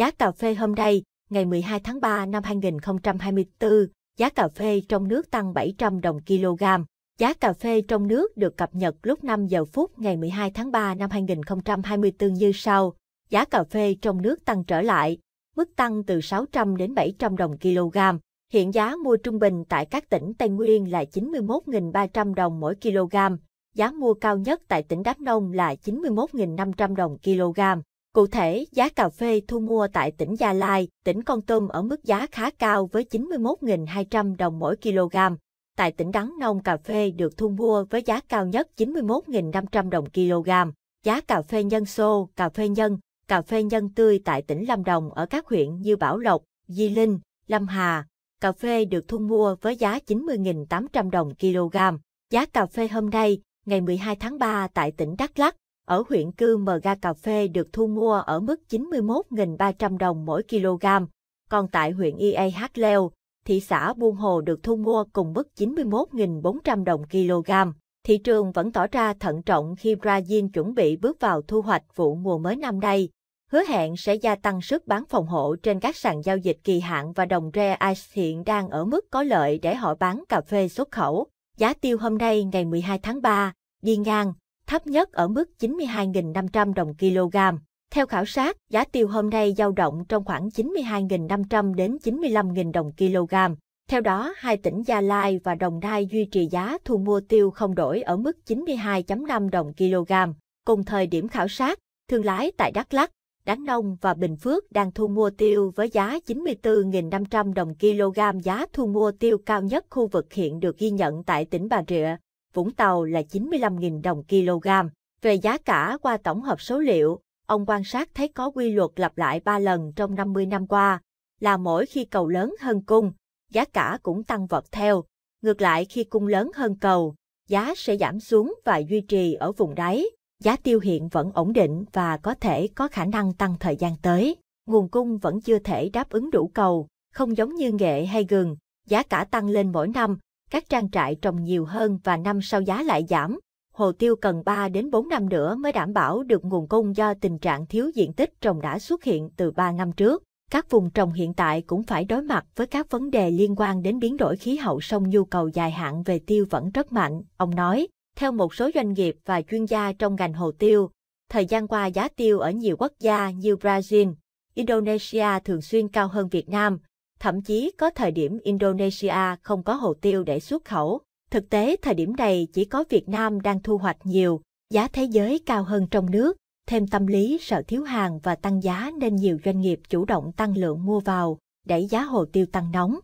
Giá cà phê hôm nay, ngày 12 tháng 3 năm 2024, giá cà phê trong nước tăng 700 đồng kg. Giá cà phê trong nước được cập nhật lúc 5 giờ phút ngày 12 tháng 3 năm 2024 như sau. Giá cà phê trong nước tăng trở lại, mức tăng từ 600 đến 700 đồng kg. Hiện giá mua trung bình tại các tỉnh Tây Nguyên là 91.300 đồng mỗi kg, giá mua cao nhất tại tỉnh Đắk Nông là 91.500 đồng kg. Cụ thể, giá cà phê thu mua tại tỉnh Gia Lai, tỉnh Con Tum ở mức giá khá cao với 91.200 đồng mỗi kg. Tại tỉnh Đắk Nông, cà phê được thu mua với giá cao nhất 91.500 đồng kg. Giá cà phê nhân xô, cà phê nhân, cà phê nhân tươi tại tỉnh Lâm Đồng ở các huyện như Bảo Lộc, Di Linh, Lâm Hà. Cà phê được thu mua với giá 90.800 đồng kg. Giá cà phê hôm nay, ngày 12 tháng 3 tại tỉnh Đắk Lắk, ở huyện Cư Mờ Ga cà phê được thu mua ở mức 91.300 đồng mỗi kg, còn tại huyện IAH Leo, thị xã Buôn Hồ được thu mua cùng mức 91.400 đồng kg. Thị trường vẫn tỏ ra thận trọng khi Brazil chuẩn bị bước vào thu hoạch vụ mùa mới năm nay, hứa hẹn sẽ gia tăng sức bán phòng hộ trên các sàn giao dịch kỳ hạn và đồng re ICE hiện đang ở mức có lợi để họ bán cà phê xuất khẩu. Giá tiêu hôm nay ngày 12 tháng 3, đi ngang thấp nhất ở mức 92.500 đồng kg. Theo khảo sát, giá tiêu hôm nay dao động trong khoảng 92.500 đến 95.000 đồng kg. Theo đó, hai tỉnh Gia Lai và Đồng Nai duy trì giá thu mua tiêu không đổi ở mức 92.5 đồng kg. Cùng thời điểm khảo sát, thương lái tại Đắk Lắk, Đắk Nông và Bình Phước đang thu mua tiêu với giá 94.500 đồng kg giá thu mua tiêu cao nhất khu vực hiện được ghi nhận tại tỉnh Bà Rịa. Vũng Tàu là 95.000 đồng kg. Về giá cả qua tổng hợp số liệu, ông quan sát thấy có quy luật lặp lại 3 lần trong 50 năm qua, là mỗi khi cầu lớn hơn cung, giá cả cũng tăng vọt theo. Ngược lại khi cung lớn hơn cầu, giá sẽ giảm xuống và duy trì ở vùng đáy. Giá tiêu hiện vẫn ổn định và có thể có khả năng tăng thời gian tới. Nguồn cung vẫn chưa thể đáp ứng đủ cầu, không giống như nghệ hay gừng, giá cả tăng lên mỗi năm các trang trại trồng nhiều hơn và năm sau giá lại giảm. Hồ tiêu cần 3 đến 4 năm nữa mới đảm bảo được nguồn cung do tình trạng thiếu diện tích trồng đã xuất hiện từ 3 năm trước. Các vùng trồng hiện tại cũng phải đối mặt với các vấn đề liên quan đến biến đổi khí hậu song nhu cầu dài hạn về tiêu vẫn rất mạnh, ông nói. Theo một số doanh nghiệp và chuyên gia trong ngành hồ tiêu, thời gian qua giá tiêu ở nhiều quốc gia như Brazil, Indonesia thường xuyên cao hơn Việt Nam, thậm chí có thời điểm Indonesia không có hồ tiêu để xuất khẩu. Thực tế thời điểm này chỉ có Việt Nam đang thu hoạch nhiều, giá thế giới cao hơn trong nước, thêm tâm lý sợ thiếu hàng và tăng giá nên nhiều doanh nghiệp chủ động tăng lượng mua vào, đẩy giá hồ tiêu tăng nóng.